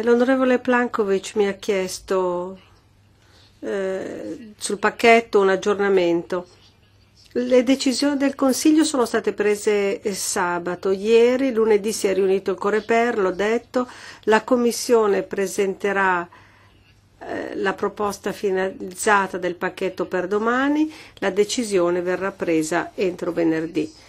Eh, l'onorevole Plankovic mi ha chiesto eh, sul pacchetto un aggiornamento. Le decisioni del Consiglio sono state prese sabato. Ieri, lunedì, si è riunito il Coreper, l'ho detto. La Commissione presenterà eh, la proposta finalizzata del pacchetto per domani. La decisione verrà presa entro venerdì.